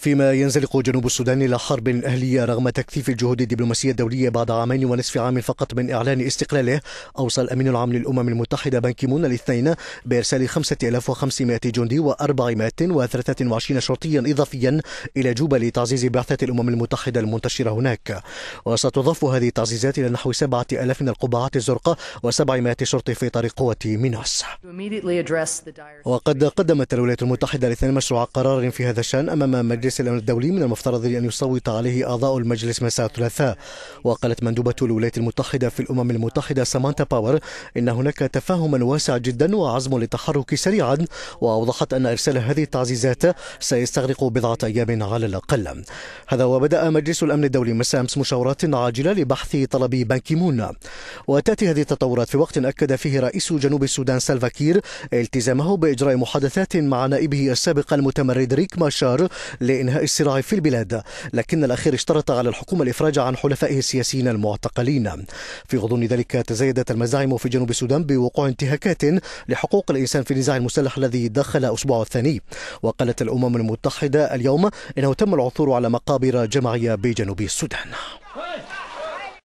فيما ينزلق جنوب السودان إلى حرب أهلية رغم تكثيف الجهود الدبلوماسية الدولية بعد عامين ونصف عام فقط من إعلان استقلاله أوصى الأمين العام للأمم المتحدة بان كيمون الاثنين بإرسال 5500 جندي و423 شرطيا إضافيا إلى جوبا لتعزيز بعثة الأمم المتحدة المنتشرة هناك وستضاف هذه التعزيزات إلى نحو 7000 من القبعات الزرقاء و700 شرطي في طريق قوة ميناس وقد قدمت الولايات المتحدة الاثنين مشروع قرار في هذا الشأن أمام مجلس مجلس الأمن الدولي من المفترض أن يصوت عليه أعضاء المجلس مساء الثلاثاء وقالت مندوبة الولايات المتحدة في الأمم المتحدة سامانتا باور إن هناك تفاهما واسع جدا وعزم للتحرك سريعا وأوضحت أن إرسال هذه التعزيزات سيستغرق بضعة أيام على الأقل هذا وبدأ مجلس الأمن الدولي مساء أمس مشاورات عاجلة لبحث طلب بانكيمون وتأتي هذه التطورات في وقت أكد فيه رئيس جنوب السودان سالفاكير التزامه بإجراء محادثات مع نائبه السابق المتمرد ريك ماشار لإنهاء الصراع في البلاد لكن الأخير اشترط على الحكومة الإفراج عن حلفائه السياسيين المعتقلين في غضون ذلك تزايدت المزاعم في جنوب السودان بوقوع انتهاكات لحقوق الإنسان في النزاع المسلح الذي دخل أسبوعه الثاني وقالت الأمم المتحدة اليوم إنه تم العثور على مقابر جماعية بجنوب السودان